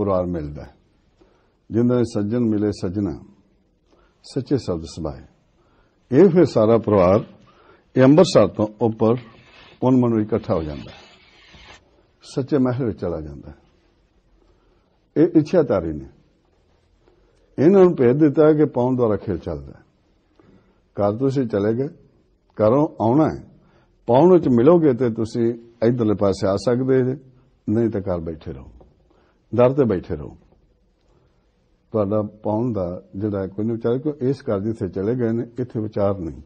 ਪੁਰਾਰ ਮਿਲਦਾ ਜਿੰਦਾ ਸੱਜਣ ਮਿਲੇ ਸੱਜਣਾ ਸੱਚੇ ਸ਼ਬਦ ਸਭਾਏ ਇਹ ਫਿਰ ਸਾਰਾ ਪਰਿਵਾਰ ਇਹ ਅੰਮ੍ਰਿਤਸਰ ਤੋਂ ਉੱਪਰ ਪੌਨ ਮਨੂ ਇਕੱਠਾ ਹੋ ਜਾਂਦਾ ਸੱਚੇ ਮਹਿਲ ਵਿੱਚ ਚਲਾ ਜਾਂਦਾ ਇਹ ਇੱਛਾ ਤਾਰੀ ਨੇ ਇਹਨਾਂ ਨੂੰ ਭੇਜ ਦਿੱਤਾ ਕਿ ਪੌਂ ਦੁਆਰਾ ਖੇਲ ਚੱਲਦਾ ਕਰ ਤੁਸੀਂ ਚਲੇ ਗਏ ਕਰੋ ਆਉਣਾ ਹੈ ਪੌਂ ਵਿੱਚ ਮਿਲੋਗੇ ਤੇ ਤੁਸੀਂ ਇਧਰਲੇ ਪਾਸੇ ਆ ਸਕਦੇ ਨਹੀਂ ਤਾਂ ਘਰ ਬੈਠੇ ਰਹੋ ਦਰ ਤੇ ਬੈਠੇ ਰਹੋ ਤੁਹਾਡਾ ਪਾਉਣ ਦਾ ਜਿਹੜਾ ਕੋਈ ਨਹੀਂ ਵਿਚਾਰ ਕਿਉਂ ਇਸ ਘਰ ਜਿੱਥੇ ਚਲੇ ਗਏ ਨੇ ਇੱਥੇ ਵਿਚਾਰ ਨਹੀਂ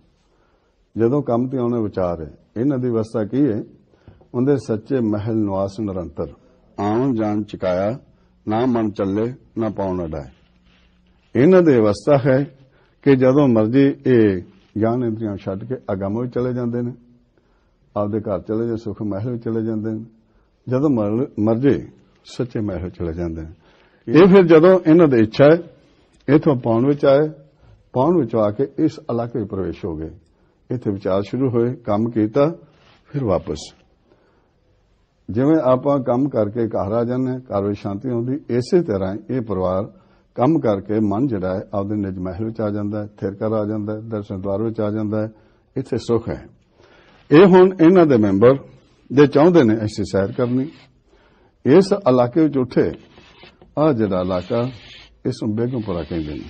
ਜਦੋਂ ਕੰਮ ਤੇ ਆਉਣੇ ਵਿਚਾਰ ਹੈ ਇਹਨਾਂ ਦੀ ਅਵਸਥਾ ਕੀ ਹੈ ਉਹਦੇ ਸੱਚੇ ਮਹਿਲ ਨਿਵਾਸ ਨਿਰੰਤਰ ਆਉਣ ਜਾਣ ਚਕਾਇਆ ਨਾ ਮਨ ਚੱਲੇ ਨਾ ਪਾਉਣ ਅਡਾਏ ਇਹਨਾਂ ਦੀ ਅਵਸਥਾ ਹੈ ਕਿ ਜਦੋਂ ਮਰਜੀ ਇਹ ਗਿਆਨ ਇੰਦਰੀਆਂ ਛੱਡ ਕੇ ਅਗਮ ਵਿੱਚ ਚਲੇ ਜਾਂਦੇ ਨੇ ਆਪਦੇ ਘਰ ਚਲੇ ਜਾਂਦੇ ਸੁਖ ਮਹਿਲ ਵਿੱਚ ਚਲੇ ਜਾਂਦੇ ਨੇ ਜਦੋਂ ਮਰਜੀ ਸੱਚੇ ਮਹਿਲ ਚਲੇ ਜਾਂਦੇ ਨੇ ਇਹ ਫਿਰ ਜਦੋਂ ਇਹਨਾਂ ਦੀ ਇੱਛਾ ਹੈ ਇਥੋਂ ਪਾਉਣ ਵਿੱਚ ਆਏ ਪਾਉਣ ਵਿੱਚ ਆ ਕੇ ਇਸ ਇਲਾਕੇ ਵਿੱਚ ਪ੍ਰਵੇਸ਼ ਹੋ ਗਏ ਇੱਥੇ ਵਿਚਾਰ ਸ਼ੁਰੂ ਹੋਏ ਕੰਮ ਕੀਤਾ ਫਿਰ ਵਾਪਸ ਜਿਵੇਂ ਆਪਾਂ ਕੰਮ ਕਰਕੇ ਘਰ ਆ ਜਾਂਦੇ ਘਰ ਵਿੱਚ ਸ਼ਾਂਤੀ ਆਉਂਦੀ ਇਸੇ ਤਰ੍ਹਾਂ ਇਹ ਪਰਿਵਾਰ ਕੰਮ ਕਰਕੇ ਮਨ ਜਿਹੜਾ ਹੈ ਆਪਦੇ ਨਿਜ ਮਹਿਲ ਵਿੱਚ ਆ ਜਾਂਦਾ ਹੈ ਕਰ ਆ ਜਾਂਦਾ ਹੈ ਦਰਸ਼ਨ ਦਵਾਰ ਵਿੱਚ ਆ ਜਾਂਦਾ ਹੈ ਇੱਥੇ ਸੁਖ ਹੈ ਇਹ ਹੁਣ ਇਹਨਾਂ ਦੇ ਮੈਂਬਰ ਦੇ ਚਾਹੁੰਦੇ ਨੇ ਐਸੀ ਸੈਰ ਕਰਨੀ ਇਸ ਇਲਾਕੇ ਵਿੱਚ ਉੱਠੇ ਆ ਜਿਹੜਾ ਇਲਾਕਾ ਇਸ ਨੂੰ ਬੇਗਮਪੁਰਾ ਕਹਿੰਦੇ ਨੇ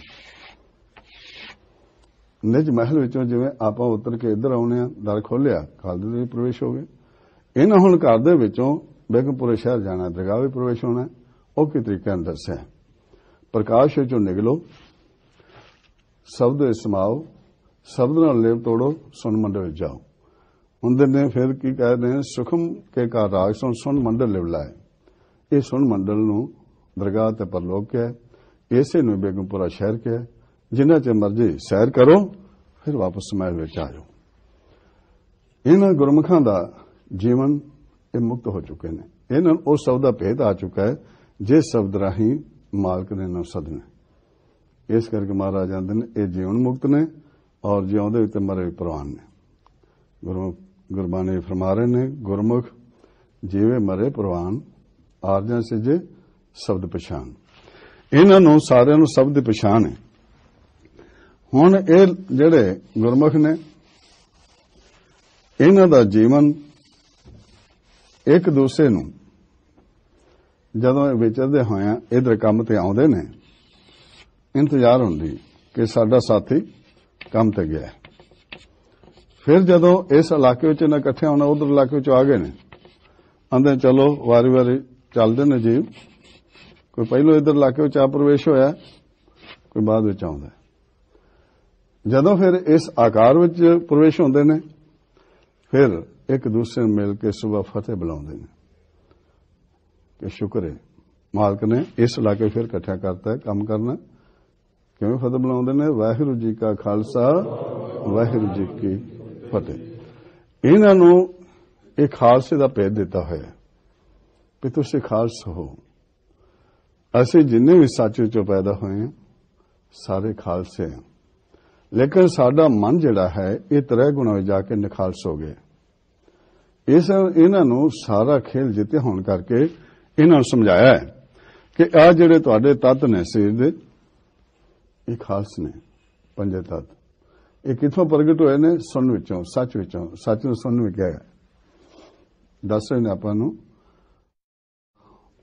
ਨਿਜ ਮਹਿਲ ਵਿੱਚੋਂ ਜਿਵੇਂ ਆਪਾਂ ਉਤਰ ਕੇ ਇੱਧਰ ਆਉਨੇ ਆ ਦਰ ਖੋਲਿਆ ਖਾਲਦੇ ਦੇ ਪ੍ਰਵੇਸ਼ ਹੋ ਗਏ ਇਹਨਾਂ ਹੁਣ ਘਰ ਦੇ ਵਿੱਚੋਂ ਬੇਗਮਪੁਰੇ ਸ਼ਹਿਰ ਜਾਣਾ ਦਰਗਾਹ ਵਿੱਚ ਪ੍ਰਵੇਸ਼ ਹੋਣਾ ਉਹ ਕੀ ਤਰੀਕਾ ਨਾਲ ਦੱਸਿਆ ਪ੍ਰਕਾਸ਼ ਵਿੱਚੋਂ ਨਿਕਲੋ ਸ਼ਬਦ ਇਸਮਾਓ ਸ਼ਬਦ ਨਾਲ ਲੇਵ ਤੋੜੋ ਸੁਣ ਮੰਡਲ ਵਿੱਚ ਜਾਓ ਹੁੰਦੇ ਨੇ ਫਿਰ ਕੀ ਕਹਿੰਦੇ ਨੇ ਸੁਖਮ ਕੇ ਕਾ ਰਾਗ ਸੁਣ ਸੁਣ ਮੰਡਲ ਲਿਵ ਲਾਏ ਇਹ ਸੁਣ ਮੰਡਲ ਨੂੰ ਦਰਗਾਹ ਤੇ ਪਰਲੋਕ ਹੈ ਇਸੇ ਨੂੰ ਬੇਗਮਪੁਰਾ ਸ਼ਹਿਰ ਕੇ ਜਿੰਨਾ ਚ ਮਰਜ਼ੀ ਸੈਰ ਕਰੋ ਫਿਰ ਵਾਪਸ ਮਹਿਲ ਵਿੱਚ ਆ ਜਾਓ ਇਹਨਾਂ ਗੁਰਮਖਾਂ ਦਾ ਜੀਵਨ ਇਹ ਮੁਕਤ ਹੋ ਚੁੱਕੇ ਨੇ ਇਹਨਾਂ ਨੂੰ ਉਸ ਸਬਦ ਦਾ ਭੇਦ ਆ ਚੁੱਕਾ ਹੈ ਜਿਸ ਸ਼ਬਦ ਰਾਹੀਂ ਮਾਲਕ ਨੇ ਨਾ ਸਦਨੇ ਇਸ ਕਰਕੇ ਮਹਾਰਾਜ ਆਂਦੇ ਨੇ ਇਹ ਜੀਵਨ ਮੁਕਤ ਨੇ ਔਰ ਜਿਉਂਦੇ ਵਿੱਚ ਮਰੇ ਪ੍ਰਵਾਨ ਨੇ ਗੁਰਮੁਖ ਗੁਰਬਾਣੀ ਫਰਮਾ ਰਹੇ ਨੇ ਗੁਰਮੁਖ ਜੀਵੇ ਮਰੇ ਪ੍ਰਵਾਨ ਆਰਦਿਆਂ ਸੇ ਜੇ ਸ਼ਬਦ ਪਛਾਣ ਇਹਨਾਂ ਨੂੰ ਸਾਰਿਆਂ ਨੂੰ ਸ਼ਬਦ ਦੀ ਪਛਾਣ ਹੈ ਹੁਣ ਇਹ ਜਿਹੜੇ ਗੁਰਮੁਖ ਨੇ ਇਹਨਾਂ ਦਾ ਜੀਵਨ ਇੱਕ ਦੂਸਰੇ ਨੂੰ ਜਦੋਂ ਇਹ ਵਿਚਰਦੇ ਹੋਇਆ ਇਧਰ ਕੰਮ ਤੇ ਆਉਂਦੇ ਨੇ ਇੰਤਜ਼ਾਰ ਹੁੰਦੀ ਕਿ ਸਾਡਾ ਸਾਥੀ ਕੰਮ ਤੇ ਗਿਆ ਫਿਰ ਜਦੋਂ ਇਸ ਇਲਾਕੇ ਵਿੱਚ ਇਹਨਾਂ ਇਕੱਠੇ ਹੋਣਾ ਉਧਰ ਇਲਾਕੇ ਵਿੱਚ ਆ ਗਏ ਨੇ ਆਂਦੇ ਚਲੋ ਵਾਰੀ-ਵਾਰੀ ਚੱਲਦੇ ਨੇ ਜੀ ਕੋਈ ਪਹਿਲੋਂ ਇਧਰ ਲਾ ਕੇ ਉਹ ਚਾ ਪ੍ਰਵੇਸ਼ ਹੋਇਆ ਕੋਈ ਬਾਅਦ ਵਿੱਚ ਆਉਂਦਾ ਜਦੋਂ ਫਿਰ ਇਸ ਆਕਾਰ ਵਿੱਚ ਪ੍ਰਵੇਸ਼ ਹੁੰਦੇ ਨੇ ਫਿਰ ਇੱਕ ਦੂਸਰੇ ਨੂੰ ਮਿਲ ਕੇ ਸਵੇਰ ਫਤਿਹ ਬੁਲਾਉਂਦੇ ਨੇ ਕਿ ਸ਼ੁਕਰ ਹੈ ਮਾਲਕ ਨੇ ਇਸ ਇਲਾਕੇ ਫਿਰ ਇਕੱਠਾ ਕਰਤਾ ਕੰਮ ਕਰਨਾ ਕਿਵੇਂ ਫਤਿਹ ਬੁਲਾਉਂਦੇ ਨੇ ਵਾਹਿਗੁਰੂ ਜੀ ਕਾ ਖਾਲਸਾ ਵਾਹਿਗੁਰੂ ਜੀ ਕੀ ਫਤਿਹ ਇਹਨਾਂ ਨੂੰ ਇਹ ਖਾਲਸੇ ਦਾ ਭੇਦ ਦਿੱਤਾ ਹੋਇਆ ਹੈ ਵੀ ਤੁਸੀਂ ਖਾਲਸ ਹੋ ਅਸੀਂ ਜਿੰਨੇ ਵੀ ਸਾਚੇ ਚੋਂ ਪੈਦਾ ਹੋਏ ਹਾਂ ਸਾਰੇ ਖਾਲਸੇ ਹਾਂ ਲੇਕਿਨ ਸਾਡਾ ਮਨ ਜਿਹੜਾ ਹੈ ਇਹ ਤਰ੍ਹਾਂ ਗੁਣਾ ਜਾ ਕੇ ਨਖਾਲਸ ਹੋ ਗਿਆ ਇਸ ਇਹਨਾਂ ਨੂੰ ਸਾਰਾ ਖੇਲ ਜਿੱਤੇ ਹੋਣ ਕਰਕੇ ਇਹਨਾਂ ਨੂੰ ਸਮਝਾਇਆ ਹੈ ਕਿ ਆ ਜਿਹੜੇ ਤੁਹਾਡੇ ਤਤ ਨੇ ਸਿਰ ਦੇ ਇਹ ਖਾਲਸ ਨੇ ਪੰਜ ਤਤ ਇਹ ਕਿੱਥੋਂ ਪ੍ਰਗਟ ਹੋਏ ਨੇ ਸੁਣ ਵਿੱਚੋਂ ਸੱਚ ਵਿੱਚੋਂ ਸੱਚ ਨੂੰ ਸੁਣ ਵਿੱਚ ਗਿਆ ਦੱਸ ਰਹੇ ਨੇ ਆਪਾਂ ਨੂੰ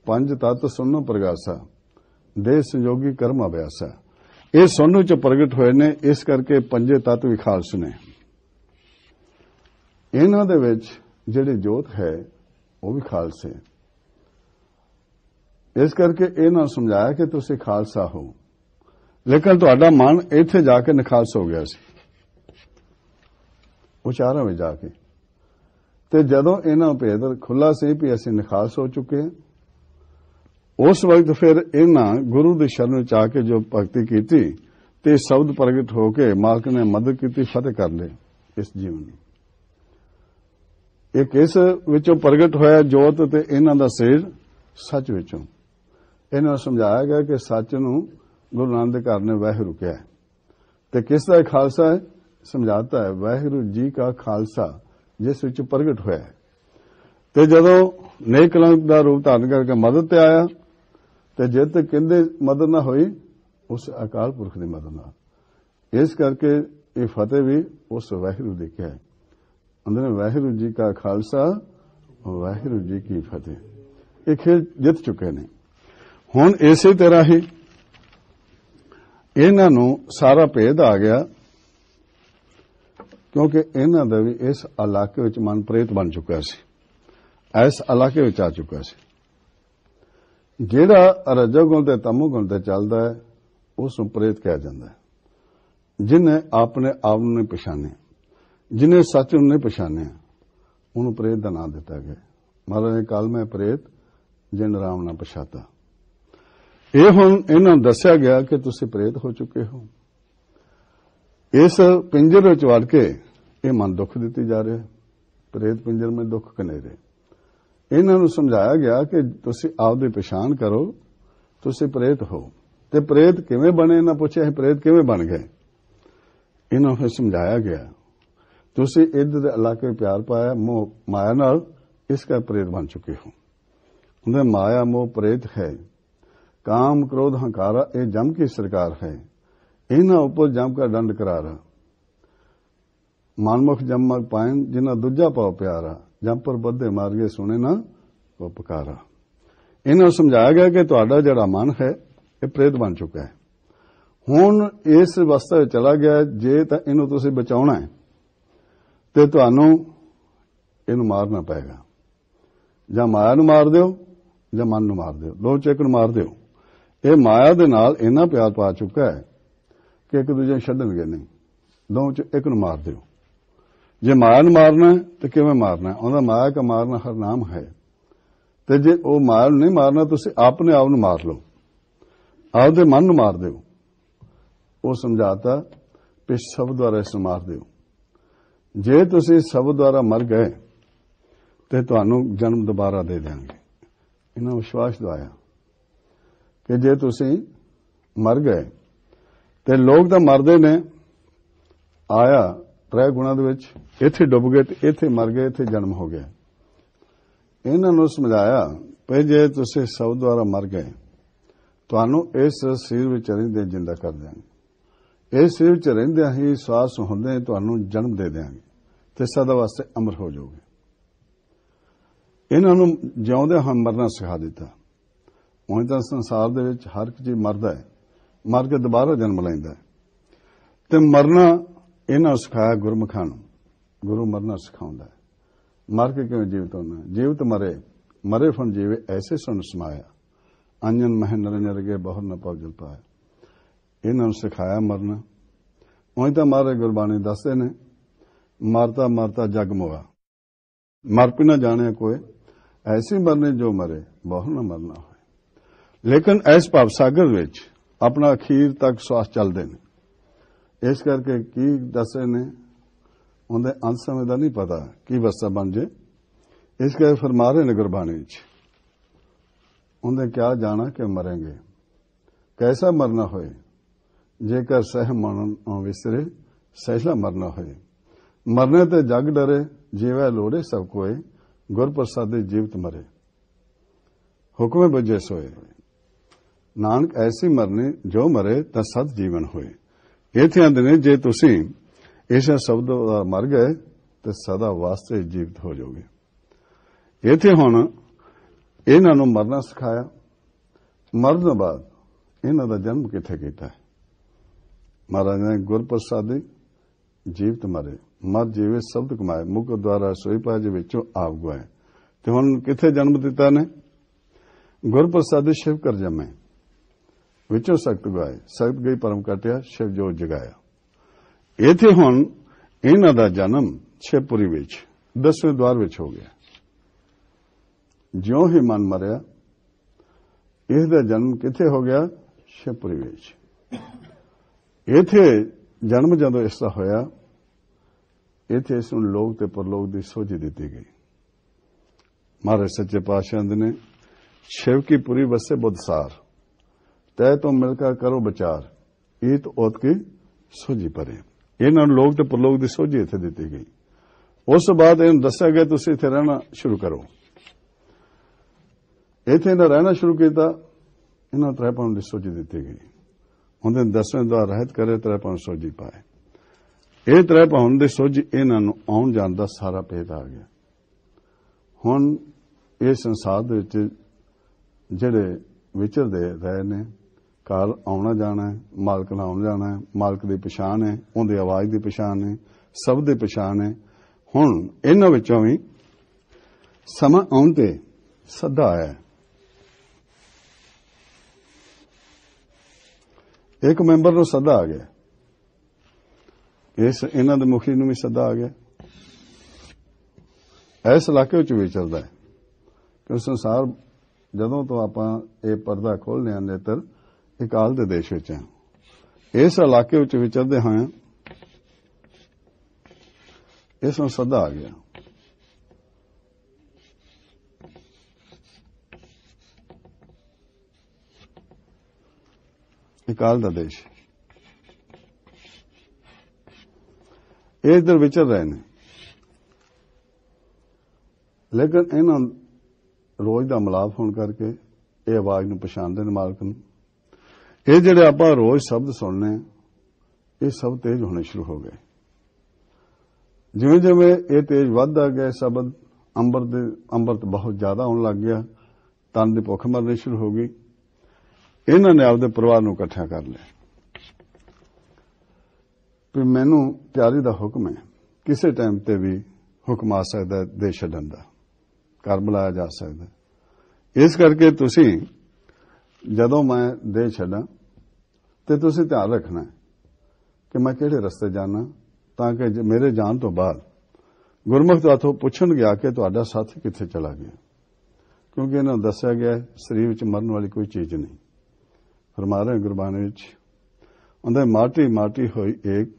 ਪੰਜ ਤਤ ਸੁਣੋ ਪ੍ਰਗਾਸਾ ਦੇ ਸੰਯੋਗੀ ਕਰਮ ਅਭਿਆਸਾ ਇਹ ਸੋਨੂ ਚ ਪ੍ਰਗਟ ਹੋਏ ਨੇ ਇਸ ਕਰਕੇ ਪੰਜੇ ਤਤ ਵੀ ਖਾਲਸ ਨੇ ਇਹਨਾਂ ਦੇ ਵਿੱਚ ਜਿਹੜੀ ਜੋਤ ਹੈ ਉਹ ਵੀ ਖਾਲਸ ਹੈ ਇਸ ਕਰਕੇ ਇਹ ਨਾ ਸਮਝਾਇਆ ਕਿ ਤੁਸੀਂ ਖਾਲਸਾ ਹੋ ਲੇਕਿਨ ਤੁਹਾਡਾ ਮਨ ਇੱਥੇ ਜਾ ਕੇ ਨਖਾਲਸ ਹੋ ਗਿਆ ਸੀ ਉਚਾਰਾਂ ਵਿੱਚ ਜਾ ਕੇ ਤੇ ਜਦੋਂ ਇਹਨਾਂ ਭੇਦ ਖੁੱਲਾ ਸੀ ਵੀ ਅਸੀਂ ਨਖਾਲਸ ਹੋ ਚੁੱਕੇ ਹਾਂ ਉਸ ਵਕਤ ਫਿਰ ਇਹਨਾਂ ਗੁਰੂ ਦੇ ਸ਼ਰਨ ਵਿੱਚ ਆ ਕੇ ਜੋ ਭਗਤੀ ਕੀਤੀ ਤੇ ਸ਼ਬਦ ਪ੍ਰਗਟ ਹੋ ਕੇ ਮਾਲਕ ਨੇ ਮਦਦ ਕੀਤੀ ਫਤਿਹ ਕਰ ਲਈ ਇਸ ਜੀਵਨ ਨੂੰ ਇਹ ਕਿਸ ਵਿੱਚੋਂ ਪ੍ਰਗਟ ਹੋਇਆ ਜੋਤ ਤੇ ਇਹਨਾਂ ਦਾ ਸਿਰ ਸੱਚ ਵਿੱਚੋਂ ਇਹਨਾਂ ਨੂੰ ਸਮਝਾਇਆ ਗਿਆ ਕਿ ਸੱਚ ਨੂੰ ਗੁਰੂ ਨਾਨਕ ਦੇ ਘਰ ਨੇ ਵਹਿ ਕਿਹਾ ਤੇ ਕਿਸ ਦਾ ਖਾਲਸਾ ਹੈ ਸਮਝਾਤਾ ਹੈ ਵਾਹਿਗੁਰੂ ਜੀ ਦਾ ਖਾਲਸਾ ਜਿਸ ਵਿੱਚ ਪ੍ਰਗਟ ਹੋਇਆ ਤੇ ਜਦੋਂ ਨੇਕ ਲੰਗ ਦਾ ਰੂਪ ਧਾਰਨ ਕਰਕੇ ਮਦਦ ਤੇ ਆਇਆ ਤੇ ਜਿੱਤ ਕਹਿੰਦੇ ਮਦਦ ਨਾ ਹੋਈ ਉਸ ਅਕਾਲ ਪੁਰਖ ਦੀ ਮਦਦ ਨਾਲ ਇਸ ਕਰਕੇ ਇਹ ਫਤਿਹ ਵੀ ਉਸ ਵਾਹਿਗੁਰੂ ਦੀ ਹੈ ਅੰਦਰ ਵਾਹਿਗੁਰੂ ਜੀ ਦਾ ਖਾਲਸਾ ਵਾਹਿਗੁਰੂ ਜੀ ਕੀ ਫਤਿਹ ਇਹ ਖੇਲ ਜਿੱਤ ਚੁੱਕੇ ਨੇ ਹੁਣ ਇਸੇ ਤਰ੍ਹਾਂ ਹੀ ਇਹਨਾਂ ਨੂੰ ਸਾਰਾ ਭੇਦ ਆ ਗਿਆ ਕਿਉਂਕਿ ਇਹਨਾਂ ਦਾ ਵੀ ਇਸ ਇਲਾਕੇ ਵਿੱਚ ਮਨਪ੍ਰੇਤ ਬਣ ਚੁੱਕਾ ਸੀ ਇਸ ਇਲਾਕੇ ਵਿੱਚ ਆ ਚੁੱਕਾ ਸੀ ਜਿਹੜਾ ਰਜੋਗੁਣ ਤੇ ਤਮੋਗੁਣ ਤੇ ਚੱਲਦਾ ਹੈ ਉਸ ਨੂੰ ਪ੍ਰੇਤ ਕਿਹਾ ਜਾਂਦਾ ਹੈ ਜਿਨੇ ਆਪਣੇ ਆਪ ਨੂੰ ਨਹੀਂ ਪਛਾਣਿਆ ਜਿਨੇ ਸੱਚ ਨੂੰ ਨਹੀਂ ਪਛਾਣਿਆ ਉਹਨੂੰ ਪ੍ਰੇਤ ਦਾ ਨਾਮ ਦਿੱਤਾ ਗਿਆ ਮਹਾਰਾਜ ਨੇ ਕਾਲ ਮੈਂ ਪ੍ਰੇਤ ਜਿਨ ਰਾਮ ਨਾ ਪਛਾਤਾ ਇਹ ਹੁਣ ਇਹਨਾਂ ਨੂੰ ਦੱਸਿਆ ਗਿਆ ਕਿ ਤੁਸੀਂ ਪ੍ਰੇਤ ਹੋ ਚੁੱਕੇ ਹੋ ਇਸ ਪਿੰਜਰ ਵਿੱਚ ਵੜ ਕੇ ਇਹ ਮਨ ਦੁੱਖ ਦਿੱਤੀ ਜਾ ਰਿਹਾ ਪ੍ਰੇਤ ਪਿੰਜਰ ਵਿੱਚ ਦੁੱਖ ਕਨੇਰੇ ਇਹਨਾਂ ਨੂੰ ਸਮਝਾਇਆ ਗਿਆ ਕਿ ਤੁਸੀਂ ਆਪ ਦੀ ਪਛਾਣ ਕਰੋ ਤੁਸੀਂ ਪ੍ਰੇਤ ਹੋ ਤੇ ਪ੍ਰੇਤ ਕਿਵੇਂ ਬਣੇ ਇਹਨਾਂ ਪੁੱਛਿਆ ਪ੍ਰੇਤ ਕਿਵੇਂ ਬਣ ਗਏ ਇਹਨਾਂ ਨੂੰ ਸਮਝਾਇਆ ਗਿਆ ਤੁਸੀਂ ਇੱਧਰ ਦੇ ਅੱਲਾਹ ਪਿਆਰ ਪਾਇਆ ਮੋਹ ਮਾਇਆ ਨਾਲ ਇਸ ਦਾ ਪ੍ਰੇਤ ਬਣ ਚੁੱਕੇ ਹੋ ਉਹਦੇ ਮਾਇਆ ਮੋਹ ਪ੍ਰੇਤ ਹੈ ਕਾਮ ਕ੍ਰੋਧ ਹੰਕਾਰਾ ਇਹ ਜਮ ਕੀ ਸਰਕਾਰ ਹੈ ਇਹਨਾਂ ਉੱਪਰ ਜਮ ਦਾ ਡੰਡ ਕਰਾਰਾ ਮਨਮੁਖ ਜਮਮਕ ਪਾਇਨ ਜਿਨ੍ਹਾਂ ਦੂਜਾ ਪਾਉ ਪਿਆਰਾ ਜੰਪਰ ਬੱਧੇ ਮਾਰਗੇ ਸੁਣੇ ਨਾ ਉਪਕਾਰਾ ਇਹਨਾਂ ਨੂੰ ਸਮਝਾਇਆ ਗਿਆ ਕਿ ਤੁਹਾਡਾ ਜਿਹੜਾ ਮਨ ਹੈ ਇਹ ਪ੍ਰੇਤ ਬਣ ਚੁੱਕਾ ਹੈ ਹੁਣ ਇਸ ਅਵਸਥਾ ਵਿੱਚ ਚਲਾ ਗਿਆ ਜੇ ਤਾਂ ਇਹਨੂੰ ਤੁਸੀਂ ਬਚਾਉਣਾ ਹੈ ਤੇ ਤੁਹਾਨੂੰ ਇਹਨੂੰ ਮਾਰਨਾ ਪਏਗਾ ਜਾਂ ਮਾਇਆ ਨੂੰ ਮਾਰ ਦਿਓ ਜਾਂ ਮਨ ਨੂੰ ਮਾਰ ਦਿਓ ਦੋ ਚੇਕ ਨੂੰ ਮਾਰ ਦਿਓ ਇਹ ਮਾਇਆ ਦੇ ਨਾਲ ਇੰਨਾ ਪਿਆਰ ਪਾ ਚੁੱਕਾ ਹੈ ਕਿ ਇੱਕ ਦੂਜੇ ਛੱਡਣਗੇ ਨਹੀਂ ਦੋਵਾਂ ਚ ਇੱਕ ਨੂੰ ਮਾਰ ਦਿਓ ਜੇ ਮਾਰਨ ਮਾਰਨਾ ਤੇ ਕਿਵੇਂ ਮਾਰਨਾ ਉਹਦਾ ਮਾਇਆ ਕਾ ਮਾਰਨਾ ਹਰ ਨਾਮ ਹੈ ਤੇ ਜੇ ਉਹ ਮਾਰ ਨਹੀਂ ਮਾਰਨਾ ਤੁਸੀਂ ਆਪਣੇ ਆਪ ਨੂੰ ਮਾਰ ਲਓ ਆਪਦੇ ਮਨ ਨੂੰ ਮਾਰ ਦਿਓ ਉਹ ਸਮਝਾਤਾ ਕਿ ਸ਼ਬਦ ਦੁਆਰਾ ਇਸ ਨੂੰ ਮਾਰ ਦਿਓ ਜੇ ਤੁਸੀਂ ਸ਼ਬਦ ਦੁਆਰਾ ਮਰ ਗਏ ਤੇ ਤੁਹਾਨੂੰ ਜਨਮ ਦੁਬਾਰਾ ਦੇ ਦੇਣਗੇ ਇਹਨਾਂ ਵਿਸ਼ਵਾਸ ਦਵਾਇਆ ਕਿ ਜੇ ਤੁਸੀਂ ਮਰ ਗਏ ਤੇ ਲੋਕ ਤਾਂ ਮਰਦੇ ਨੇ ਆਇਆ ਤ੍ਰੈ ਗੁਣਾ ਦੇ ਵਿੱਚ ਇੱਥੇ ਡੁੱਬ ਗਏ ਤੇ ਇੱਥੇ ਮਰ ਗਏ ਇੱਥੇ ਜਨਮ ਹੋ ਗਿਆ ਇਹਨਾਂ ਨੂੰ ਸਮਝਾਇਆ ਪਏ ਜੇ ਤੁਸੀਂ ਸਭ ਦੁਆਰਾ ਮਰ ਗਏ ਤੁਹਾਨੂੰ ਇਸ ਸਰੀਰ ਵਿੱਚ ਰਹਿੰਦੇ ਜਿੰਦਾ ਕਰ ਦੇਣਗੇ ਇਸ ਸਰੀਰ ਵਿੱਚ ਰਹਿੰਦੇ ਹੀ ਸਵਾਸ ਹੁੰਦੇ ਤੁਹਾਨੂੰ ਜਨਮ ਦੇ ਦੇਣਗੇ ਤੇ ਸਦਾ ਵਾਸਤੇ ਅਮਰ ਹੋ ਜਾਓਗੇ ਇਹਨਾਂ ਨੂੰ ਜਿਉਂਦੇ ਹਾਂ ਮਰਨਾ ਸਿਖਾ ਦਿੱਤਾ ਉਹ ਤਾਂ ਸੰਸਾਰ ਦੇ ਵਿੱਚ ਹਰ ਇੱਕ ਜੀ ਮਰਦਾ ਹੈ ਮਰ ਕੇ ਦੁਬਾਰਾ ਜਨਮ ਲੈਂਦਾ ਤੇ ਮਰਨਾ ਇਹਨਾਂ ਸਿਖਾਇਆ ਗੁਰਮਖਾਂ ਨੂੰ ਗੁਰੂ ਮਰਨਾ ਸਿਖਾਉਂਦਾ ਹੈ ਮਰ ਕੇ ਕਿਵੇਂ ਜੀਵਤ ਹੋਣਾ ਜੀਵਤ ਮਰੇ ਮਰੇ ਫਨ ਜੀਵੇ ਐਸੇ ਸੁਣ ਸਮਾਇਆ ਅੰਜਨ ਮਹਿ ਨਰਨਰਗੇ ਰਗੇ ਬਹੁਰ ਨਾ ਪਾਉ ਪਾਇਆ ਇਹਨਾਂ ਨੂੰ ਸਿਖਾਇਆ ਮਰਨਾ ਉਹੀ ਤਾਂ ਮਾਰੇ ਗੁਰਬਾਣੀ ਦੱਸਦੇ ਨੇ ਮਰਤਾ ਮਰਤਾ ਜਗ ਮੋਆ ਮਰ ਪੀ ਨਾ ਜਾਣੇ ਕੋਈ ਐਸੀ ਮਰਨੇ ਜੋ ਮਰੇ ਬਹੁ ਨਾ ਮਰਨਾ ਹੋਏ ਲੇਕਿਨ ਐਸ ਭਵ ਸਾਗਰ ਵਿੱਚ ਆਪਣਾ ਅਖੀਰ ਤੱਕ ਸਵਾਸ ਚੱਲਦੇ ਨੇ ਇਸ ਕਰਕੇ ਕੀ ਦੱਸੇ ਨੇ ਉਹਦੇ ਅੰਤ ਸਮੇਂ ਦਾ ਨਹੀਂ ਪਤਾ ਕੀ ਵਸਤਾ ਬਣ ਜੇ ਇਸ ਕਰਕੇ ਫਰਮਾ ਰਹੇ ਨੇ ਗੁਰਬਾਣੀ ਵਿੱਚ ਉਹਨੇ ਕਿਹਾ ਜਾਣਾ ਕਿ ਮਰਾਂਗੇ ਕੈਸਾ ਮਰਨਾ ਹੋਏ ਜੇਕਰ ਸਹਿ ਮਨ ਵਿਸਰੇ ਸਹਿਲਾ ਮਰਨਾ ਹੋਏ ਮਰਨੇ ਤੇ ਜਗ ਡਰੇ ਜੀਵੈ ਲੋੜੇ ਸਭ ਕੋਏ ਗੁਰ ਪ੍ਰਸਾਦੇ ਜੀਵਤ ਮਰੇ ਹੁਕਮੇ ਬਜੇ ਸੋਏ ਨਾਨਕ ਐਸੀ ਮਰਨੇ ਜੋ ਮਰੇ ਤਾਂ ਸਤ ਜੀਵਨ ਹੋਏ ਇੱਥੇ ਆਂਦੇ ਨੇ ਜੇ ਤੁਸੀਂ ਇਸ ਸ਼ਬਦ ਦਾ ਮਰ ਗਏ ਤੇ ਸਦਾ ਵਾਸਤੇ ਜੀਵਤ ਹੋ ਜਾਓਗੇ ਇੱਥੇ ਹੁਣ ਇਹਨਾਂ ਨੂੰ ਮਰਨਾ ਸਿਖਾਇਆ ਮਰਨ ਤੋਂ ਬਾਅਦ ਇਹਨਾਂ ਦਾ ਜਨਮ ਕਿੱਥੇ ਕੀਤਾ ਹੈ ਮਹਾਰਾਜ ਨੇ ਗੁਰਪ੍ਰਸਾਦ ਜੀਵਤ ਮਰੇ ਮਰ ਜੀਵੇ ਸ਼ਬਦ ਕਮਾਏ ਮੁਖ ਦੁਆਰਾ ਸੋਈ ਪਾਜ ਵਿੱਚੋਂ ਆਪ ਗਏ ਤੇ ਹੁਣ ਕਿੱਥੇ ਜਨਮ ਦਿੱਤਾ ਨੇ ਗੁਰਪ੍ਰਸਾਦ ਸ਼ਿਵ ਕਰ ਜਮੇ ਵਿੱਚੋਂ ਸਖਤ ਗਾਇ ਸਖਤ ਗਈ ਪਰਮ ਕਟਿਆ ਸ਼ਿਵ ਜੋ ਜਗਾਇਆ ਇਥੇ ਹੁਣ ਇਹਨਾਂ ਦਾ ਜਨਮ ਛੇਪੁਰੀ ਵਿੱਚ ਦਸਵੇਂ ਦਵਾਰ ਵਿੱਚ ਹੋ ਗਿਆ ਜਿਉਂ ਹੀ ਮਨ ਮਰਿਆ ਇਹਦਾ ਜਨਮ ਕਿੱਥੇ ਹੋ ਗਿਆ ਛੇਪੁਰੀ ਵਿੱਚ ਇਥੇ ਜਨਮ ਜਦੋਂ ਇਸ ਦਾ ਹੋਇਆ ਇਥੇ ਇਸ ਨੂੰ ਲੋਕ ਤੇ ਪਰਲੋਕ ਦੀ ਸੋਝੀ ਦਿੱਤੀ ਗਈ ਮਹਾਰਾਜ ਸੱਚੇ ਪਾਤਸ਼ਾਹ ਨੇ ਸ਼ਿਵ ਕੀ ਪੂਰੀ ਵਸੇ ਬੁੱਧਸਾਰ ਤੈ ਤੋਂ ਮਿਲ ਕੇ ਕਰੋ ਵਿਚਾਰ ਇਤ ਉਤ ਕੇ ਸੋਝੀ ਪਰੇ ਇਹਨਾਂ ਨੂੰ ਲੋਕ ਤੇ ਪ੍ਰਲੋਕ ਦੀ ਸੋਝੀ ਇੱਥੇ ਦਿੱਤੀ ਗਈ ਉਸ ਤੋਂ ਬਾਅਦ ਇਹਨੂੰ ਦੱਸਿਆ ਗਿਆ ਤੁਸੀਂ ਇੱਥੇ ਰਹਿਣਾ ਸ਼ੁਰੂ ਕਰੋ ਇੱਥੇ ਇਹਨਾਂ ਰਹਿਣਾ ਸ਼ੁਰੂ ਕੀਤਾ ਇਹਨਾਂ ਤ੍ਰੈਪਾਂ ਦੀ ਸੋਝੀ ਦਿੱਤੀ ਗਈ ਹੁੰਦੇ ਦਸਵੇਂ ਦਾ ਰਹਿਤ ਕਰੇ ਤ੍ਰੈਪਾਂ ਸੋਝੀ ਪਾਏ ਇਹ ਤ੍ਰੈਪਾਂ ਹੁੰਦੇ ਸੋਝੀ ਇਹਨਾਂ ਨੂੰ ਆਉਣ ਜਾਣ ਦਾ ਸਾਰਾ ਭੇਦ ਆ ਗਿਆ ਹੁਣ ਇਹ ਸੰਸਾਰ ਦੇ ਵਿੱਚ ਜਿਹੜੇ ਵਿਚਰਦੇ ਰਹੇ ਨੇ ਕਾਲ ਆਉਣਾ ਜਾਣਾ ਹੈ ਮਾਲਕ ਨਾਲ ਆਉਣਾ ਜਾਣਾ ਹੈ ਮਾਲਕ ਦੀ ਪਛਾਣ ਹੈ ਉਹਦੇ ਆਵਾਜ਼ ਦੀ ਪਛਾਣ ਹੈ ਸਭ ਦੇ ਪਛਾਣ ਹੈ ਹੁਣ ਇਹਨਾਂ ਵਿੱਚੋਂ ਵੀ ਸਮਾਂ ਆਉਣ ਤੇ ਸਦਾ ਆਇਆ ਇੱਕ ਮੈਂਬਰ ਨੂੰ ਸਦਾ ਆ ਗਿਆ ਇਸ ਇਹਨਾਂ ਦੇ ਮੁਖੀ ਨੂੰ ਵੀ ਸਦਾ ਆ ਗਿਆ ਇਸ ਇਲਾਕੇ ਵਿੱਚ ਵੀ ਚੱਲਦਾ ਹੈ ਕਿ ਸੰਸਾਰ ਜਦੋਂ ਤੋਂ ਆਪਾਂ ਇਹ ਪਰਦਾ ਖੋਲ੍ਹਨੇ ਆ ਨੇਤਰ ਇਕਾਲ ਕਾਲ ਦੇ ਦੇਸ਼ ਵਿੱਚ ਹੈ ਇਸ ਇਲਾਕੇ ਵਿੱਚ ਵਿਚਰਦੇ ਹਾਂ ਇਸ ਨੂੰ ਸਦਾ ਆ ਗਿਆ ਇਕਾਲ ਕਾਲ ਦਾ ਦੇਸ਼ ਇਹ ਇਧਰ ਵਿਚਰ ਰਹੇ ਨੇ ਲੇਕਿਨ ਇਹਨਾਂ ਰੋਜ਼ ਦਾ ਮਲਾਪ ਹੋਣ ਕਰਕੇ ਇਹ ਆਵਾਜ਼ ਨੂੰ ਪਛਾਣਦੇ ਨੇ ਮਾਲਕ ਨੂੰ ਇਹ ਜਿਹੜੇ ਆਪਾਂ ਰੋਜ਼ ਸ਼ਬਦ ਸੁਣਨੇ ਇਹ ਸਭ ਤੇਜ਼ ਹੋਣੇ ਸ਼ੁਰੂ ਹੋ ਗਏ ਜਿਵੇਂ ਜਿਵੇਂ ਇਹ ਤੇਜ਼ ਵੱਧਦਾ ਗਿਆ ਸ਼ਬਦ ਅੰਬਰ ਦੇ ਅੰਬਰ ਤੇ ਬਹੁਤ ਜ਼ਿਆਦਾ ਹੋਣ ਲੱਗ ਗਿਆ ਤਨ ਦੀ ਭੁੱਖ ਮਰਨੀ ਸ਼ੁਰੂ ਹੋ ਗਈ ਇਹਨਾਂ ਨੇ ਆਪਦੇ ਪਰਿਵਾਰ ਨੂੰ ਇਕੱਠਾ ਕਰ ਲਿਆ ਪਰ ਮੈਨੂੰ ਪਿਆਰੀ ਦਾ ਹੁਕਮ ਹੈ ਕਿਸੇ ਟਾਈਮ ਤੇ ਵੀ ਹੁਕਮ ਆ ਸਕਦਾ ਦੇਸ਼ ਛੱਡਣ ਦਾ ਕਰ ਬੁਲਾਇਆ ਜਾ ਸਕਦਾ ਇਸ ਕਰਕੇ ਤੁਸੀਂ ਜਦੋਂ ਮੈਂ ਦੇ ਛੱਡਾਂ ਤੇ ਤੁਸੀਂ ਧਿਆਨ ਰੱਖਣਾ ਕਿ ਮੈਂ ਕਿਹੜੇ ਰਸਤੇ ਜਾਣਾ ਤਾਂ ਕਿ ਮੇਰੇ ਜਾਣ ਤੋਂ ਬਾਅਦ ਗੁਰਮੁਖ ਤੋਂ ਪੁੱਛਣ ਗਿਆ ਕਿ ਤੁਹਾਡਾ ਸਾਥੀ ਕਿੱਥੇ ਚਲਾ ਗਿਆ ਕਿਉਂਕਿ ਇਹਨਾਂ ਨੂੰ ਦੱਸਿਆ ਗਿਆ ਸਰੀਰ ਵਿੱਚ ਮਰਨ ਵਾਲੀ ਕੋਈ ਚੀਜ਼ ਨਹੀਂ ਫਰਮਾ ਰਹੇ ਗੁਰਬਾਣੀ ਵਿੱਚ ਉਹਦੇ ਮਾਟੀ ਮਾਟੀ ਹੋਈ ਏਕ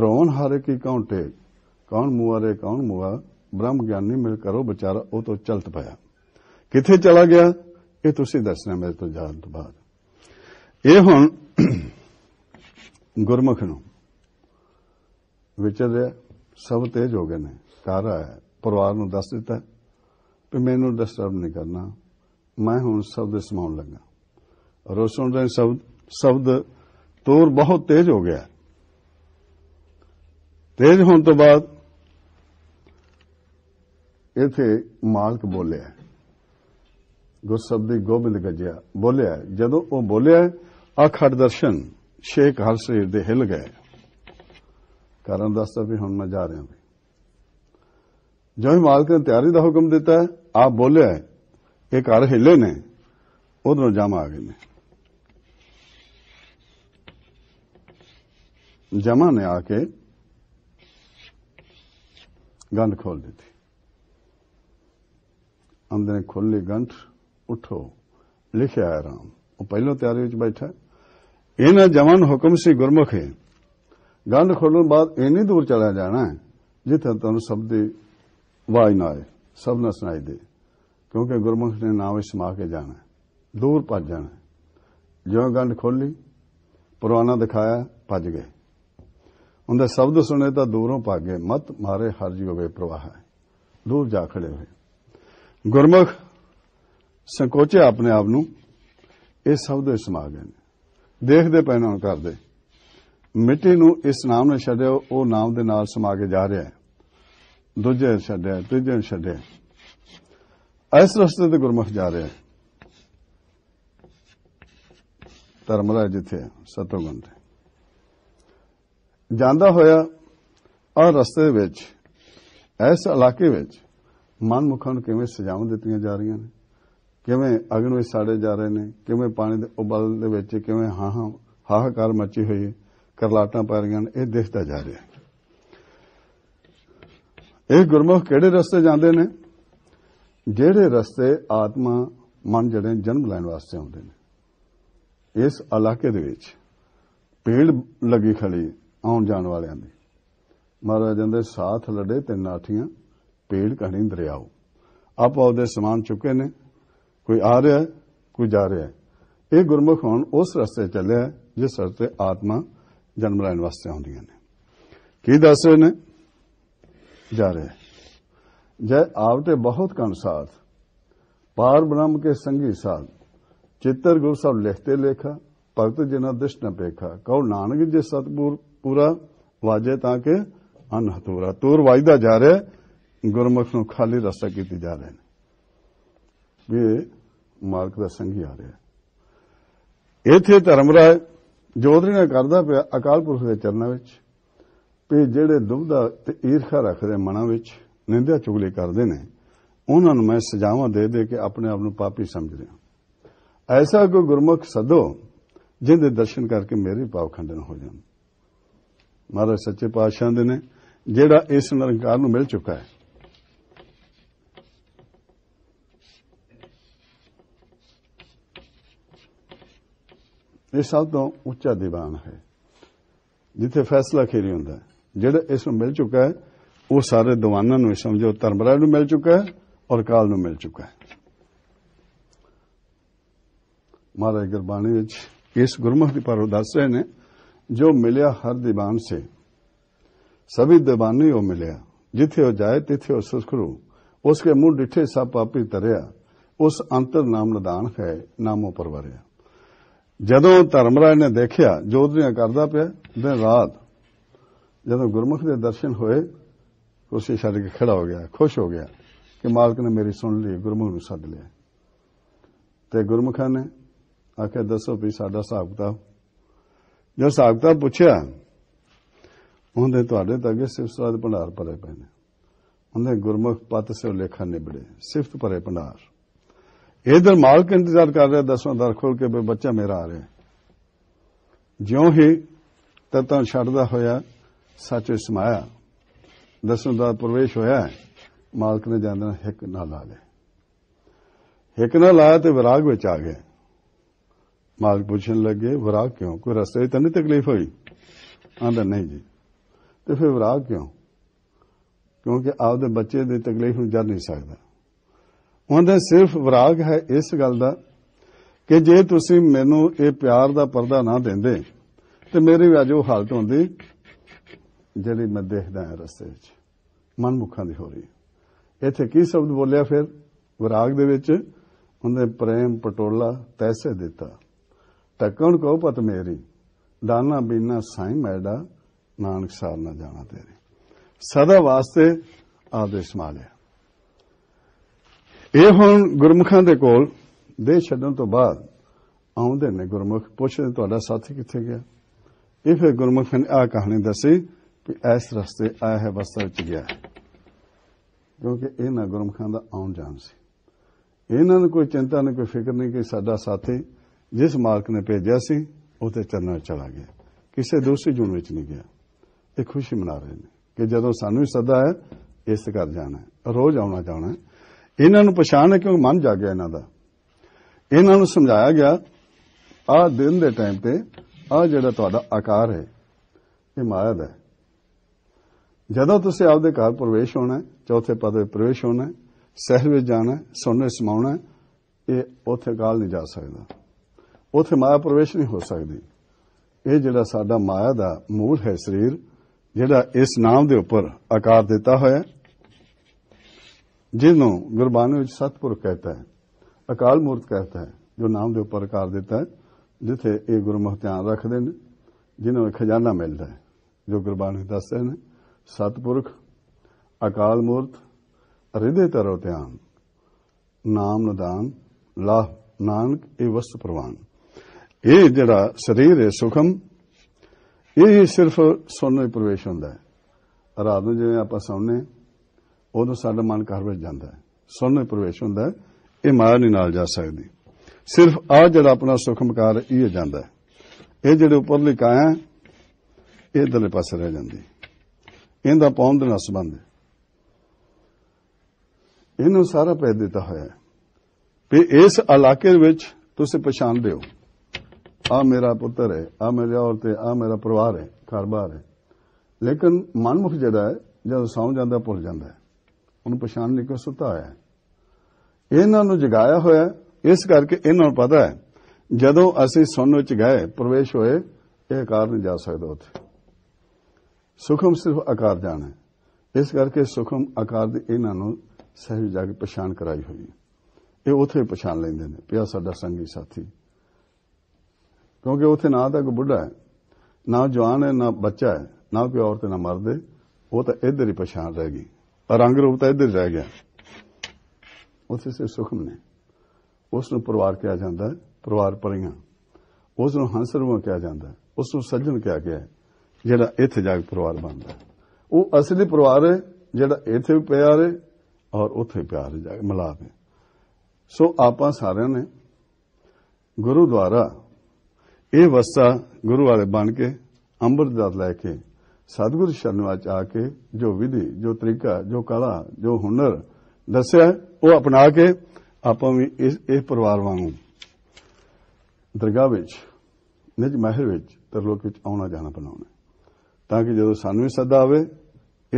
ਰੋਣ ਹਰ ਕੀ ਕੌਣ ਟੇਕ ਕੌਣ ਮੁਆਰੇ ਕੌਣ ਮੁਆ ਬ੍ਰਹਮ ਗਿਆਨੀ ਮਿਲ ਕਰੋ ਵਿਚਾਰਾ ਉਹ ਤੋਂ ਚਲਤ ਪਿਆ ਕਿੱਥੇ ਚਲਾ ਗਿਆ ਇਹ ਤੁਸੀਂ ਦੱਸਣਾ ਮੇਰੇ ਤੋਂ ਜਾਣ ਤੋਂ ਬਾਅਦ ਇਹ ਹੁਣ ਗੁਰਮੁਖ ਨੂੰ ਵਿਚਰ ਰਿਹਾ ਸਭ ਤੇਜ ਹੋ ਗਏ ਨੇ ਸਾਰਾ ਆਇਆ ਪਰਿਵਾਰ ਨੂੰ ਦੱਸ ਦਿੱਤਾ ਕਿ ਮੈਨੂੰ ਡਿਸਟਰਬ ਨਹੀਂ ਕਰਨਾ ਮੈਂ ਹੁਣ ਸ਼ਬਦ ਸਮਾਉਣ ਲੱਗਾ ਰੋਸਣ ਦੇ ਸ਼ਬਦ ਸ਼ਬਦ ਤੋਰ ਬਹੁਤ ਤੇਜ ਹੋ ਗਿਆ ਤੇਜ ਹੋਣ ਤੋਂ ਬਾਅਦ ਇਥੇ ਮਾਲਕ ਬੋਲਿਆ ਦੀ ਗੋਬਿੰਦ ਗੱਜਿਆ ਬੋਲਿਆ ਜਦੋਂ ਉਹ ਬੋਲਿਆ ਅਖੜ ਦਰਸ਼ਨ ਸ਼ੇਖ ਹਰ ਸਰੀਰ ਦੇ ਹਿਲ ਗਏ ਕਰਨ ਦੱਸਦਾ ਵੀ ਹੁਣ ਮੈਂ ਜਾ ਰਿਹਾ ਹਾਂ ਜਦੋਂ ਮਾਲਕ ਨੇ ਤਿਆਰੀ ਦਾ ਹੁਕਮ ਦਿੱਤਾ ਆਪ ਬੋਲਿਆ ਇਹ ਘਰ ਹਿੱਲੇ ਨੇ ਉਧਰੋਂ ਜਮ ਆ ਗਏ ਨੇ ਜਮਾ ਨੇ ਆ ਕੇ ਗੰਢ ਖੋਲ ਦਿੱਤੀ ਅੰਦਰ ਖੁੱਲੀ ਗੰਢ ਉਠੋ ਲਿਖਿਆ ਹੈ ਰਾਮ ਉਹ ਪਹਿਲਾਂ ਤਿਆਰੀ ਵਿੱਚ ਬੈਠਾ ਇਹਨਾਂ ਜਵਨ ਹੁਕਮ ਸੀ ਗੁਰਮੁਖੇ ਗੰਢ ਖੋਲਣ ਬਾਅਦ ਇੰਨੀ ਦੂਰ ਚਲਾ ਜਾਣਾ ਜਿੱਥੇ ਤੁਹਾਨੂੰ ਸਭ ਦੇ ਆਵਾਜ਼ ਨਾ ਆਏ ਸਭ ਨਾ ਸੁਣਾਈ ਦੇ ਕਿਉਂਕਿ ਗੁਰਮੁਖ ਨੇ ਨਾਮ ਸਮਾ ਕੇ ਜਾਣਾ ਦੂਰ ਭੱਜ ਜਾਣਾ ਜਿਉਂ ਗੰਢ ਖੋਲੀ ਪੁਰਾਣਾ ਦਿਖਾਇਆ ਭੱਜ ਗਏ ਉਹਦਾ ਸ਼ਬਦ ਸੁਣੇ ਤਾਂ ਦੂਰੋਂ ਗਏ ਮਤ ਮਾਰੇ ਹਰਜੀ ਹੋਵੇ ਪ੍ਰਵਾਹ ਦੂਰ ਜਾ ਖੜੇ ਹੋਏ ਗੁਰਮੁਖ ਸੰਕੋਚਿਆ ਆਪਣੇ ਆਪ ਨੂੰ ਇਹ ਸਭ ਦੇ ਸਮਾ ਗਏ ਨੇ ਦੇਖਦੇ ਪੈਣਾ ਕਰਦੇ ਮਿੱਟੀ ਨੂੰ ਇਸ ਨਾਮ ਨੇ ਛੱਡਿਆ ਉਹ ਨਾਮ ਦੇ ਨਾਲ ਸਮਾ ਕੇ ਜਾ ਰਿਹਾ ਹੈ ਦੂਜੇ ਛੱਡਿਆ ਤੀਜੇ ਛੱਡਿਆ ਇਸ ਰਸਤੇ ਤੇ ਗੁਰਮਖ ਜਾ ਰਿਹਾ ਹੈ ਧਰਮ ਦਾ ਜਿੱਥੇ ਸਤੋਗੁਣ ਜਾਂਦਾ ਹੋਇਆ ਆ ਰਸਤੇ ਵਿੱਚ ਇਸ ਇਲਾਕੇ ਵਿੱਚ ਮਨਮੁਖਾਂ ਨੂੰ ਕਿਵੇਂ ਸਜਾਉਂ ਦਿੱਤੀਆਂ ਜਾ ਰਹੀਆਂ ਨੇ ਕਿਵੇਂ ਅਗਨ ਵਿੱਚ ਸਾੜੇ ਜਾ ਰਹੇ ਨੇ ਕਿਵੇਂ ਪਾਣੀ ਦੇ ਉਬਲ ਦੇ ਵਿੱਚ ਕਿਵੇਂ ਹਾਂ ਹਾਂ ਹਾਹਾਕਾਰ ਮੱਚੀ ਹੋਈ ਕਰਲਾਟਾਂ ਪੈ ਰਹੀਆਂ ਨੇ ਇਹ ਦਿਖਦਾ ਜਾ ਰਿਹਾ ਇਹ ਗੁਰਮੁਖ ਕਿਹੜੇ ਰਸਤੇ ਜਾਂਦੇ ਨੇ ਜਿਹੜੇ ਰਸਤੇ ਆਤਮਾ ਮਨ ਜਿਹੜੇ ਜਨਮ ਲੈਣ ਵਾਸਤੇ ਆਉਂਦੇ ਨੇ ਇਸ ਇਲਾਕੇ ਦੇ ਵਿੱਚ ਪੇੜ ਲੱਗੀ ਖੜੀ ਆਉਣ ਜਾਣ ਵਾਲਿਆਂ ਦੀ ਮਹਾਰਾਜ ਜੰਦੇ ਸਾਥ ਲੜੇ ਤੇ ਆਠੀਆਂ ਪੇੜ ਕਹਣੀ ਦਰਿਆਓ ਆਪ ਉਹਦੇ ਸਮਾਨ ਚੁੱਕੇ ਨੇ ਕੋਈ ਆ ਰਿਹਾ ਕੋਈ ਜਾ ਰਿਹਾ ਇਹ ਗੁਰਮੁਖ ਹੋਣ ਉਸ ਰਸਤੇ ਚੱਲਿਆ ਜਿਸ ਰਸਤੇ ਆਤਮਾ ਜਨਮ ਲੈਣ ਵਾਸਤੇ ਆਉਂਦੀਆਂ ਨੇ ਕੀ ਦੱਸ ਰਹੇ ਨੇ ਜਾ ਰਹੇ ਜੈ ਤੇ ਬਹੁਤ ਕੰਨ ਸਾਥ ਪਾਰ ਬ੍ਰਹਮ ਕੇ ਸੰਗੀ ਸਾਥ ਚਿੱਤਰ ਗੁਰ ਸਾਹਿਬ ਲਿਖਤੇ ਲੇਖਾ ਭਗਤ ਜਿਨਾ ਦਿਸ਼ ਨ ਪੇਖਾ ਕਉ ਨਾਨਕ ਜੇ ਸਤਪੁਰ ਪੂਰਾ ਵਾਜੇ ਤਾਂ ਕਿ ਅਨਹਤੂਰਾ ਤੁਰ ਵਾਜਦਾ ਜਾ ਰਿਹਾ ਗੁਰਮੁਖ ਨੂੰ ਖਾਲੀ ਰਸਤਾ ਕੀਤੀ ਜਾ ਰਹੇ ਨੇ ਵੀ ਮਾਰਕ ਦਾ ਸੰਗੀ ਆ ਰਿਹਾ ਇੱਥੇ ਰਾਜ ਜੋਧਰੀ ਨੇ ਕਰਦਾ ਪਿਆ ਅਕਾਲ ਪੁਰਖ ਦੇ ਚਰਨਾਂ ਵਿੱਚ ਵੀ ਜਿਹੜੇ ਦੁਬਦਾ ਤੇ ਈਰਖਾ ਰੱਖਦੇ ਮਨਾਂ ਵਿੱਚ ਨਿੰਦਿਆ ਚੁਗਲੀ ਕਰਦੇ ਨੇ ਉਹਨਾਂ ਨੂੰ ਮੈਂ ਸਜ਼ਾਵਾਂ ਦੇ ਦੇ ਕੇ ਆਪਣੇ ਆਪ ਨੂੰ ਪਾਪੀ ਸਮਝ ਰਿਹਾ ਐਸਾ ਕੋਈ ਗੁਰਮੁਖ ਸਦੋ ਜਿੰਦੇ ਦਰਸ਼ਨ ਕਰਕੇ ਮੇਰੇ ਪਾਪ ਖੰਡਨ ਹੋ ਜਾਣ ਮਹਾਰਾਜ ਸੱਚੇ ਪਾਤਸ਼ਾਹ ਦੇ ਨੇ ਜਿਹੜਾ ਇਸ ਨਿਰੰਕਾਰ ਨੂੰ ਮਿਲ ਚੁੱਕਾ ਹੈ ਇਹ ਸਭ ਤੋਂ ਉੱਚਾ ਦੀਵਾਨ ਹੈ ਜਿੱਥੇ ਫੈਸਲਾ ਖੇਰੀ ਹੁੰਦਾ ਜਿਹੜਾ ਇਸ ਨੂੰ ਮਿਲ ਚੁੱਕਾ ਹੈ ਉਹ ਸਾਰੇ ਦੀਵਾਨਾਂ ਨੂੰ ਸਮਝੋ ਤਰਮਰਾ ਨੂੰ ਮਿਲ ਚੁੱਕਾ ਹੈ ਔਰ ਕਾਲ ਨੂੰ ਮਿਲ ਚੁੱਕਾ ਹੈ ਮਹਾਰਾਜ ਗੁਰਬਾਣੀ ਵਿੱਚ ਇਸ ਗੁਰਮੁਖ ਦੀ ਪਰ ਦੱਸ ਰਹੇ ਨੇ ਜੋ ਮਿਲਿਆ ਹਰ ਦੀਵਾਨ ਸੇ ਸਭੀ ਦੀਵਾਨੀ ਉਹ ਮਿਲਿਆ ਜਿੱਥੇ ਉਹ ਜਾਏ ਤਿੱਥੇ ਉਹ ਸੁਖਰੂ ਉਸਕੇ ਮੂੰਹ ਡਿੱਠੇ ਸਭ ਪਾਪੀ ਤਰਿਆ ਉਸ ਅੰਤਰ ਨਾਮ ਨਦਾਨ ਹੈ ਨਾਮੋ ਪਰਵਰਿਆ ਜਦੋਂ ਧਰਮਰਾਜ ਨੇ ਦੇਖਿਆ ਜੋਧਿਆਂ ਕਰਦਾ ਪਿਆ ਦਿਨ ਰਾਤ ਜਦੋਂ ਗੁਰਮੁਖ ਦੇ ਦਰਸ਼ਨ ਹੋਏ ਕੁਰਸੀ ਛੱਡ ਕੇ ਖੜਾ ਹੋ ਗਿਆ ਖੁਸ਼ ਹੋ ਗਿਆ ਕਿ ਮਾਲਕ ਨੇ ਮੇਰੀ ਸੁਣ ਲਈ ਗੁਰਮੁਖ ਨੂੰ ਸੱਦ ਲਿਆ ਤੇ ਗੁਰਮੁਖਾਂ ਨੇ ਆਖਿਆ ਦੱਸੋ ਵੀ ਸਾਡਾ ਹਿਸਾਬ ਕਿਤਾ ਜੋ ਹਿਸਾਬ ਪੁੱਛਿਆ ਉਹਨੇ ਤੁਹਾਡੇ ਤਾਂ ਅੱਗੇ ਸਿਫਤਾਂ ਭੰਡਾਰ ਪਰੇ ਪੈਨੇ ਉਹਨੇ ਗੁਰਮੁਖ ਪਤ ਸੇ ਲੇਖਾ ਨਿਬੜੇ ਸਿਫਤ ਪਰੇ ਭੰਡਾਰ ਇਧਰ ਮਾਲਕ ਇੰਤਜ਼ਾਰ ਕਰ ਰਿਹਾ ਦਸਵਾਂ ਦਰ ਖੋਲ ਕੇ ਬਈ ਬੱਚਾ ਮੇਰਾ ਆ ਰਿਹਾ ਜਿਉਂ ਹੀ ਤਤਾਂ ਛੱਡਦਾ ਹੋਇਆ ਸੱਚ ਸਮਾਇਆ ਦਸਵਾਂ ਦਰ ਪ੍ਰਵੇਸ਼ ਹੋਇਆ ਮਾਲਕ ਨੇ ਜਾਂਦਾ ਇੱਕ ਨਾਲ ਲਾ ਲਿਆ ਇੱਕ ਨਾਲ ਲਾਇਆ ਤੇ ਵਿਰਾਗ ਵਿੱਚ ਆ ਗਿਆ ਮਾਲਕ ਪੁੱਛਣ ਲੱਗੇ ਵਿਰਾਗ ਕਿਉਂ ਕੋਈ ਰਸਤੇ ਤਾਂ ਨਹੀਂ ਤਕਲੀਫ ਹੋਈ ਆਂਦਾ ਨਹੀਂ ਜੀ ਤੇ ਫਿਰ ਵਿਰਾਗ ਕਿਉਂ ਕਿਉਂਕਿ ਆਪਦੇ ਬੱਚੇ ਦੀ ਤਕਲੀਫ ਨੂੰ ਜਰ ਨਹੀਂ ਸਕਦਾ ਉਹਨਾਂ ਦਾ ਸਿਰਫ ਵਿਰਾਗ ਹੈ ਇਸ ਗੱਲ ਦਾ ਕਿ ਜੇ ਤੁਸੀਂ ਮੈਨੂੰ ਇਹ ਪਿਆਰ ਦਾ ਪਰਦਾ ਨਾ ਦਿੰਦੇ ਤੇ ਮੇਰੀ ਵੀ ਅਜੋ ਹਾਲਤ ਹੁੰਦੀ ਜਿਹੜੀ ਮੈਂ ਦੇਖਦਾ ਹਾਂ ਰਸਤੇ ਵਿੱਚ ਮਨਮੁਖਾਂ ਦੀ ਹੋ ਰਹੀ ਇੱਥੇ ਕੀ ਸ਼ਬਦ ਬੋਲਿਆ ਫਿਰ ਵਿਰਾਗ ਦੇ ਵਿੱਚ ਉਹਨੇ ਪ੍ਰੇਮ ਪਟੋਲਾ ਤੈਸੇ ਦਿੱਤਾ ਟਕਣ ਕੋ ਪਤ ਮੇਰੀ ਦਾਨਾ ਬੀਨਾ ਸਾਈ ਮੈਡਾ ਨਾਨਕ ਸਾਰ ਨਾ ਜਾਣਾ ਤੇਰੇ ਸਦਾ ਵਾਸਤੇ ਆਦੇਸ਼ ਮਾਲਿਆ ਇਹ ਹੁਣ ਗੁਰਮੁਖਾਂ ਦੇ ਕੋਲ ਦੇਹ ਛੱਡਣ ਤੋਂ ਬਾਅਦ ਆਉਂਦੇ ਨੇ ਗੁਰਮੁਖ ਪੁੱਛਦੇ ਤੁਹਾਡਾ ਸਾਥੀ ਕਿੱਥੇ ਗਿਆ ਇਹ ਫਿਰ ਗੁਰਮੁਖ ਨੇ ਆ ਕਹਾਣੀ ਦੱਸੀ ਕਿ ਇਸ ਰਸਤੇ ਆਇਆ ਹੈ ਬਸਤਰ ਚ ਗਿਆ ਕਿਉਂਕਿ ਇਹਨਾਂ ਗੁਰਮੁਖਾਂ ਦਾ ਆਉਣ ਜਾਣ ਸੀ ਇਹਨਾਂ ਨੂੰ ਕੋਈ ਚਿੰਤਾ ਨਹੀਂ ਕੋਈ ਫਿਕਰ ਨਹੀਂ ਕਿ ਸਾਡਾ ਸਾਥੀ ਜਿਸ ਮਾਲਕ ਨੇ ਭੇਜਿਆ ਸੀ ਉਹ ਤੇ ਚਰਨਾਂ ਚਲਾ ਗਿਆ ਕਿਸੇ ਦੂਸਰੀ ਜੂਨ ਵਿੱਚ ਨਹੀਂ ਗਿਆ ਇਹ ਖੁਸ਼ੀ ਮਨਾ ਰਹੇ ਨੇ ਕਿ ਜਦੋਂ ਸਾਨੂੰ ਹੀ ਸਦਾ ਹੈ ਇਸ ਘਰ ਜਾਣਾ ਹੈ ਰੋਜ਼ ਆਉਣਾ ਜਾਣਾ ਹੈ ਇਹਨਾਂ ਨੂੰ ਪਛਾਣ ਹੈ ਕਿਉਂਕਿ ਮਨ ਜਾ ਗਿਆ ਇਹਨਾਂ ਦਾ ਇਹਨਾਂ ਨੂੰ ਸਮਝਾਇਆ ਗਿਆ ਆ ਦਿਨ ਦੇ ਟਾਈਮ ਤੇ ਆ ਜਿਹੜਾ ਤੁਹਾਡਾ ਆਕਾਰ ਹੈ ਇਹ ਮਾਇਆ ਦਾ ਹੈ ਜਦੋਂ ਤੁਸੀਂ ਆਪਦੇ ਘਰ ਪ੍ਰਵੇਸ਼ ਹੋਣਾ ਚੌਥੇ ਪਦ ਪ੍ਰਵੇਸ਼ ਹੋਣਾ ਸਹਿਰ ਵਿੱਚ ਜਾਣਾ ਸੋਨੇ ਸਮਾਉਣਾ ਇਹ ਉੱਥੇ ਗਾਲ ਨਹੀਂ ਜਾ ਸਕਦਾ ਉੱਥੇ ਮਾਇਆ ਪ੍ਰਵੇਸ਼ ਨਹੀਂ ਹੋ ਸਕਦੀ ਇਹ ਜਿਹੜਾ ਸਾਡਾ ਮਾਇਆ ਦਾ ਮੂਲ ਹੈ ਸਰੀਰ ਜਿਹੜਾ ਇਸ ਨਾਮ ਦੇ ਉੱਪਰ ਆਕਾਰ ਦਿੱਤਾ ਹੋਇਆ ਜਿਹਨੂੰ ਗੁਰਬਾਣੀ ਵਿੱਚ ਸਤਪੁਰਖ ਕਹਤਾ ਹੈ ਅਕਾਲ ਮੂਰਤ ਕਹਤਾ ਹੈ ਜੋ ਨਾਮ ਦੇ ਉੱਪਰ ਕਰ ਦਿੱਤਾ ਹੈ ਜਿੱਥੇ ਇਹ ਗੁਰਮੁਖ ਧਿਆਨ ਰੱਖਦੇ ਨੇ ਜਿਨ੍ਹਾਂ ਨੂੰ ਖਜ਼ਾਨਾ ਮਿਲਦਾ ਹੈ ਜੋ ਗੁਰਬਾਣੀ ਦੱਸਦੇ ਨੇ ਸਤਪੁਰਖ ਅਕਾਲ ਮੂਰਤ ਹਿਰਦੇ ਤਰੋ ਧਿਆਨ ਨਾਮ ਨਦਾਨ ਲਾਹ ਨਾਨਕ ਇਹ ਵਸਤ ਪ੍ਰਵਾਨ ਇਹ ਜਿਹੜਾ ਸਰੀਰ ਹੈ ਸੁਖਮ ਇਹ ਸਿਰਫ ਸੁਣਨ ਵਿੱਚ ਪ੍ਰਵੇਸ਼ ਹੁੰਦਾ ਹੈ ਰਾਤ ਨੂੰ ਜਿਵੇਂ ਆਪਾਂ ਸੌਂਨੇ ਉਦੋਂ ਸਾਡਾ ਮਨ ਘਰ ਵਿੱਚ ਜਾਂਦਾ ਹੈ ਸੁਣਨੇ ਪ੍ਰਵੇਸ਼ ਹੁੰਦਾ ਇਹ ਮਾਇਆ ਨਹੀਂ ਨਾਲ ਜਾ ਸਕਦੀ ਸਿਰਫ ਆ ਜਿਹੜਾ ਆਪਣਾ ਸੁਖਮਕਾਰ ਇਹ ਜਾਂਦਾ ਹੈ ਇਹ ਜਿਹੜੇ ਉੱਪਰ ਕਾਇਆ ਇਹ ਦਲੇ ਪਾਸੇ ਰਹਿ ਜਾਂਦੀ ਇਹਦਾ ਪੌਂਦ ਨਾਲ ਸੰਬੰਧ ਇਹਨੂੰ ਸਾਰਾ ਪੈ ਦਿੱਤਾ ਹੋਇਆ ਹੈ ਵੀ ਇਸ ਇਲਾਕੇ ਵਿੱਚ ਤੁਸੀਂ ਪਛਾਣਦੇ ਹੋ ਆ ਮੇਰਾ ਪੁੱਤਰ ਹੈ ਆ ਮੇਰੀ ਔਰਤ ਹੈ ਆ ਮੇਰਾ ਪਰਿਵਾਰ ਹੈ ਘਰ-ਬਾਰ ਹੈ ਲੇਕਿਨ ਮਨਮੁਖ ਜਿਹੜਾ ਹੈ ਜਦੋਂ ਸੌਂ ਜਾਂਦਾ ਭੁੱਲ ਜਾਂਦਾ ਹੈ ਉਹਨੂੰ ਪਛਾਣ ਲਈ ਕਿ ਸੁਤਾਇਆ ਹੈ ਇਹਨਾਂ ਨੂੰ ਜਗਾਇਆ ਹੋਇਆ ਇਸ ਕਰਕੇ ਇਹਨਾਂ ਨੂੰ ਪਤਾ ਹੈ ਜਦੋਂ ਅਸੀਂ ਸੁਣ ਵਿੱਚ ਗਏ ਪ੍ਰਵੇਸ਼ ਹੋਏ ਇਹ ਆਕਾਰ ਨਹੀਂ ਜਾ ਸਕਦਾ ਉੱਥੇ ਸੁਖਮ ਸਿਰਫ ਆਕਾਰ ਜਾਣਾ ਇਸ ਕਰਕੇ ਸੁਖਮ ਆਕਾਰ ਦੇ ਇਹਨਾਂ ਨੂੰ ਸਹਿਜ ਜਾ ਕੇ ਪਛਾਣ ਕਰਾਈ ਹੋਈ ਇਹ ਉਥੇ ਪਛਾਣ ਲੈਂਦੇ ਨੇ ਪਿਆ ਸਾਡਾ ਸੰਗੀ ਸਾਥੀ ਕਿਉਂਕਿ ਉਥੇ ਨਾ ਤਾਂ ਕੋ ਬੁੱਢਾ ਹੈ ਨਾ ਜਵਾਨ ਹੈ ਨਾ ਬੱਚਾ ਹੈ ਨਾ ਕੋਈ ਔਰਤ ਨਾ ਮਰਦ ਉਹ ਤਾਂ ਇੱਧਰ ਹੀ ਪਛਾਣ ਰਹਿ ਗਈ ਰੰਗ ਰੂਪ ਤਾਂ ਇੱਧਰ ਰਹਿ ਗਿਆ ਉਸੇ ਸੇ ਸੁਖਮ ਨੇ ਉਸ ਨੂੰ ਪਰਿਵਾਰ ਕਿਹਾ ਜਾਂਦਾ ਹੈ ਪਰਿਵਾਰ ਪਰਿਆਂ ਉਸ ਨੂੰ ਹੰਸ ਰੂਪ ਕਿਹਾ ਜਾਂਦਾ ਉਸ ਨੂੰ ਸੱਜਣ ਕਿਹਾ ਗਿਆ ਜਿਹੜਾ ਇੱਥੇ ਜਾ ਕੇ ਪਰਿਵਾਰ ਬਣਦਾ ਉਹ ਅਸਲੀ ਪਰਿਵਾਰ ਹੈ ਜਿਹੜਾ ਇੱਥੇ ਵੀ ਪਿਆਰ ਹੈ ਔਰ ਉੱਥੇ ਪਿਆਰ ਜਾ ਕੇ ਮਿਲਾ ਦੇ ਸੋ ਆਪਾਂ ਸਾਰਿਆਂ ਨੇ ਗੁਰੂ ਦੁਆਰਾ ਇਹ ਵਸਤਾ ਗੁਰੂ ਵਾਲੇ ਬਣ ਕੇ ਅੰਮ੍ਰਿਤ ਦਾ ਲੈ ਕੇ ਸਤਿਗੁਰ ਸ਼ਰਨ ਚ ਆ ਕੇ ਜੋ ਵਿਧੀ ਜੋ ਤਰੀਕਾ ਜੋ ਕਲਾ ਜੋ ਹੁਨਰ ਦੱਸਿਆ ਉਹ ਅਪਣਾ ਕੇ ਆਪਾਂ ਵੀ ਇਸ ਇਹ ਪਰਿਵਾਰ ਵਾਂਗੂ ਦਰਗਾਹ ਵਿੱਚ ਨਿਜ ਮਹਿਰ ਵਿੱਚ ਤਰਲੋਕ ਵਿੱਚ ਆਉਣਾ ਜਾਣਾ ਬਣਾਉਣਾ ਤਾਂ ਕਿ ਜਦੋਂ ਸਾਨੂੰ ਵੀ ਸੱਦਾ ਆਵੇ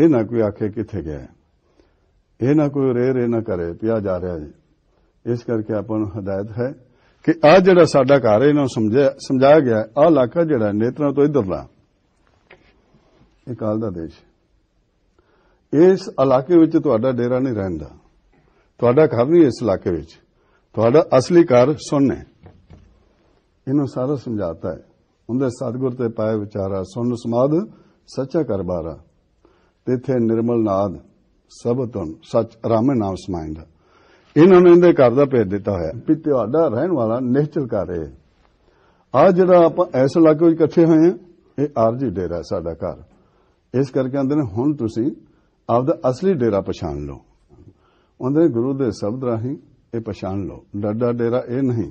ਇਹ ਨਾ ਕੋਈ ਆਖੇ ਕਿੱਥੇ ਗਿਆ ਇਹ ਨਾ ਕੋਈ ਰੇ ਰੇ ਨਾ ਕਰੇ ਪਿਆ ਜਾ ਰਿਹਾ ਜੀ ਇਸ ਕਰਕੇ ਆਪਾਂ ਨੂੰ ਹਦਾਇਤ ਹੈ ਕਿ ਆ ਜਿਹੜਾ ਸਾਡਾ ਘਰ ਹੈ ਨੂੰ ਸਮਝਾਇਆ ਗਿਆ ਆ ਇਲਾਕਾ ਜਿਹੜਾ ਨੇਤਰਾ ਤੋਂ ਇਧਰਲਾ ਇਹ ਕਾਲ ਦਾ ਦੇਸ਼ ਇਸ ਇਲਾਕੇ ਵਿੱਚ ਤੁਹਾਡਾ ਡੇਰਾ ਨਹੀਂ ਰਹਿੰਦਾ ਤੁਹਾਡਾ ਘਰ ਨਹੀਂ ਇਸ ਇਲਾਕੇ ਵਿੱਚ ਤੁਹਾਡਾ ਅਸਲੀ ਘਰ ਸੁਣਨੇ ਇਹਨੂੰ ਸਾਰਾ ਸਮਝਾਤਾ ਹੈ ਉਹਦੇ ਸਤਗੁਰ ਤੇ ਪਾਏ ਵਿਚਾਰਾ ਸੁਣ ਸਮਾਦ ਸੱਚਾ ਕਰਬਾਰਾ ਤੇਥੇ ਨਿਰਮਲ ਨਾਦ ਸਭ ਤੋਂ ਸੱਚ ਰਾਮ ਨਾਮ ਸਮਾਇੰਦਾ ਇਹਨਾਂ ਨੇ ਇਹਦੇ ਘਰ ਦਾ ਭੇਜ ਦਿੱਤਾ ਹੋਇਆ ਵੀ ਤੁਹਾਡਾ ਰਹਿਣ ਵਾਲਾ ਨਿਸ਼ਚਲ ਕਰ ਰਿਹਾ ਆ ਜਿਹੜਾ ਆਪਾਂ ਇਸ ਇਲਾਕੇ ਵਿੱਚ ਇਕੱਠੇ ਹੋਏ ਆ ਇਹ ਆਰਜੀ ਡੇਰਾ ਸਾਡਾ ਘਰ ਇਸ ਕਰਕੇ ਆਂਦੇ ਨੇ ਹੁਣ ਤੁਸੀਂ ਆਪਦਾ ਅਸਲੀ ਡੇਰਾ ਪਛਾਣ ਲਓ ਉਹਨਾਂ ਦੇ ਗੁਰੂ ਦੇ ਸ਼ਬਦ ਰਾਹੀਂ ਇਹ ਪਛਾਣ ਲਓ ਡੱਡਾ ਡੇਰਾ ਇਹ ਨਹੀਂ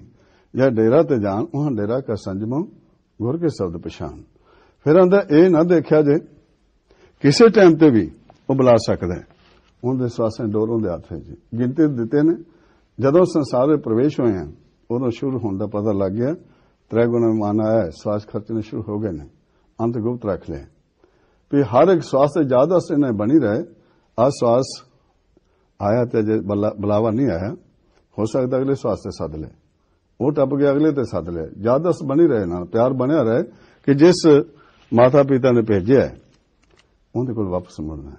ਜਾਂ ਡੇਰਾ ਤੇ ਜਾਣ ਉਹ ਡੇਰਾ ਕਾ ਸੰਜਮੋ ਗੁਰ ਕੇ ਸ਼ਬਦ ਪਛਾਣ ਫਿਰ ਆਂਦਾ ਇਹ ਨਾ ਦੇਖਿਆ ਜੇ ਕਿਸੇ ਟਾਈਮ ਤੇ ਵੀ ਉਹ ਬੁਲਾ ਸਕਦਾ ਉਹਦੇ ਸਵਾਸਾਂ ਡੋਰੋਂ ਦੇ ਹੱਥੇ ਜੀ ਗਿਣਤੀ ਦਿੱਤੇ ਨੇ ਜਦੋਂ ਸੰਸਾਰ ਵਿੱਚ ਪ੍ਰਵੇਸ਼ ਹੋਏ ਆ ਉਦੋਂ ਸ਼ੁਰੂ ਹੋਣ ਦਾ ਪਤਾ ਲੱਗ ਗਿਆ ਤ੍ਰੈਗੁਣ ਮਾਨ ਆਇਆ ਸਵਾਸ ਖਰਚਣੇ ਸ਼ੁਰੂ ਹੋ ਗਏ ਨੇ ਅੰਤ ਗੁਪਤ ਰੱਖ ਲਿਆ कि हर एक स्वास्थ्य ज्यादा से ਬਣੀ ਰਹੇ ਆ ਸਵਾਸ ਆਇਆ ਤੇ ਜੇ ਬਲਾਵਾ ਨਹੀਂ ਆਇਆ ਹੋ ਸਕਦਾ ਅਗਲੇ ਤੇ ਸੱਦ ਲੈ ਉਹ ਟੱਪ ਗਿਆ ਅਗਲੇ ਤੇ ਸੱਦ ਲੈ ਯਾਦਸ ਬਣੀ ਰਹੇ ਨਾਲ ਪਿਆਰ ਬਣਿਆ ਰਹੇ ਕਿ ਜਿਸ ਮਾਤਾ ਪਿਤਾ ਨੇ ਭੇਜਿਆ ਉਹਦੇ ਕੋਲ ਵਾਪਸ ਮੁੜਨਾ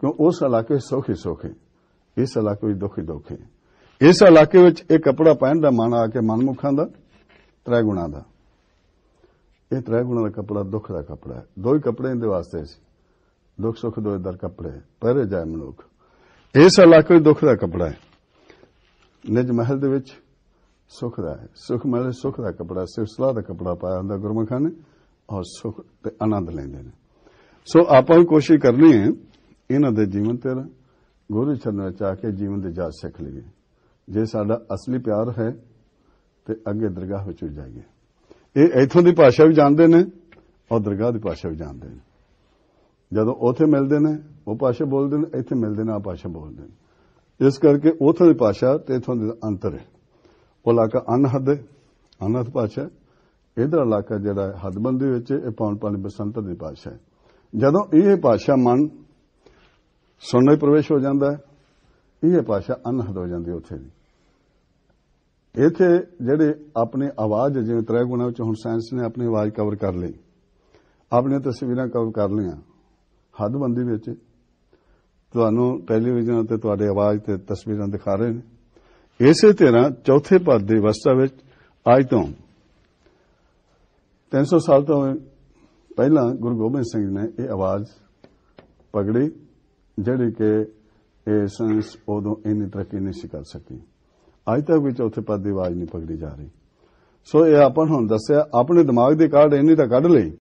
ਕਿਉਂ ਉਸ ਇਲਾਕੇ ਵਿੱਚ ਸੋਖੀ ਸੋਖੇ ਇਸ ਇਲਾਕੇ ਵਿੱਚ ਦੁਖੀ ਦੁਖੇ ਇਸ ਇਲਾਕੇ ਵਿੱਚ ਇਹ ਕਪੜਾ ਪਹਿਨ ਦਾ ਮਨ ਆ ਕੇ ਮਨਮੁਖਾਂ ਦਾ ਤ੍ਰੈ ਗੁਣਾ ਦਾ ਇਹ ਤ੍ਰੈ ਗੁਣਾ ਦਾ ਕਪੜਾ ਦੁੱਖ ਦਾ ਕਪੜਾ ਹੈ ਦੋ ਹੀ ਕਪੜੇ ਇਹਦੇ ਵਾਸਤੇ ਸੀ ਦੁੱਖ ਸੁੱਖ ਦੋ ਦਰ ਕਪੜੇ ਪਹਿਰੇ ਜਾਏ ਮਨੁੱਖ ਇਸ ਇਲਾਕੇ ਵਿੱਚ ਦੁੱਖ ਦਾ ਕਪੜਾ ਹੈ ਨਿਜ ਮਹਿਲ ਦੇ ਵਿੱਚ ਸੁਖ ਦਾ ਹੈ ਸੁਖ ਮਹਿਲ ਸੁਖ ਦਾ ਕਪੜਾ ਸਿਰਸਲਾ ਦਾ ਕਪੜਾ ਪਾਇਆ ਹੁੰਦਾ ਗੁਰਮਖਾਂ ਨੇ ਔਰ ਸੁਖ ਤੇ ਆਨੰਦ ਲੈਂਦੇ ਨੇ ਸੋ ਆਪਾਂ ਵੀ ਕੋਸ਼ਿਸ਼ ਕਰਨੀ ਹੈ ਇਹਨਾਂ ਦੇ ਜੀਵਨ ਤੇ ਗੁਰੂ ਚਰਨ ਵਿੱਚ ਆ ਕੇ ਜੀਵਨ ਦੇ ਜਾਚ ਸਿੱਖ ਲਈਏ ਜੇ ਸਾਡਾ ਅਸਲੀ ਪਿਆਰ ਹੈ ਤੇ ਅੱਗੇ ਦਰਗਾਹ ਵਿੱਚ ਜਾਈਏ ਇਹ ਇਥੋਂ ਦੀ ਭਾਸ਼ਾ ਵੀ ਜਾਣਦੇ ਨੇ ਔਰ ਦਰਗਾਹ ਦੀ ਭਾਸ਼ਾ ਵੀ ਜਾਣਦੇ ਨੇ ਜਦੋਂ ਉਥੇ ਮਿਲਦੇ ਨੇ ਉਹ ਭਾਸ਼ਾ ਬੋਲਦੇ ਨੇ ਇੱਥੇ ਮਿਲਦੇ ਨੇ ਆ ਭਾਸ਼ਾ ਬੋਲਦੇ ਨੇ ਇਸ ਕਰਕੇ ਉਥੋਂ ਦੀ ਭਾਸ਼ਾ ਤੇ ਇਥੋਂ ਦੇ ਅੰਤਰ ਹੈ ਉਹ ਇਲਾਕਾ ਅਨਹਦ ਅਨਹਦ ਭਾਸ਼ਾ ਇਹਦਾ ਇਲਾਕਾ ਜਿਹੜਾ ਹਦਬੰਦੀ ਵਿੱਚ ਇਹ ਪੌਣ ਪਾਣੀ ਬਸੰਤ ਦੀ ਭਾਸ਼ਾ ਹੈ ਜਦੋਂ ਇਹ ਭਾਸ਼ਾ ਮਨ ਸੁਣਨ ਵਿੱਚ ਪ੍ਰਵੇਸ਼ ਹੋ ਜਾਂਦਾ ਹੈ ਇਹ ਭਾਸ਼ਾ ਅਨਹਦ ਹੋ ਜਾਂਦੀ ਉਥੇ ਦੀ ਇਥੇ ਜਿਹੜੇ ਆਪਣੇ ਆਵਾਜ਼ ਜਿਵੇਂ ਤਰੇ ਗੁਣਾ ਵਿੱਚ ਹੁਣ ਸਾਇੰਸ ਨੇ ਆਪਣੀ ਆਵਾਜ਼ ਕਵਰ ਕਰ ਲਈ ਆਪਣੇ ਤਸਵੀਰਾਂ ਕਵਰ ਕਰ ਲਈਆਂ ਹੱਦਬੰਦੀ ਵਿੱਚ ਤੁਹਾਨੂੰ ਟੈਲੀਵਿਜ਼ਨ ਤੇ ਤੁਹਾਡੇ ਆਵਾਜ਼ ਤੇ ਤਸਵੀਰਾਂ ਦਿਖਾ ਰਹੇ ਨੇ ਇਸੇ ਤਰ੍ਹਾਂ ਚੌਥੇ ਪਦ ਦੇ ਅਵਸਥਾ ਵਿੱਚ ਅੱਜ ਤੋਂ 300 ਸਾਲ ਤੋਂ ਪਹਿਲਾਂ ਗੁਰੂ ਗੋਬਿੰਦ ਸਿੰਘ ਨੇ ਇਹ ਆਵਾਜ਼ ਪਗੜੀ ਜਿਹੜੀ ਕਿ ਇਹ ਸੰਸ ਉਦੋਂ ਇੰਨੀ ਤਰੱਕੀ ਨਹੀਂ ਸੀ ਕਰ ਸਕੀ ਅੱਜ ਤੱਕ ਵੀ ਚੌਥੇ ਪਦ ਦੀ ਆਵਾਜ਼ ਨਹੀਂ ਪਕੜੀ ਜਾ ਰਹੀ ਸੋ ਇਹ ਆਪਾਂ ਹੁਣ ਦੱਸਿਆ ਆਪਣੇ ਦਿਮਾਗ ਦੇ ਕਾਰਡ ਇੰਨੀ ਤਾਂ ਕੱਢ ਲਈ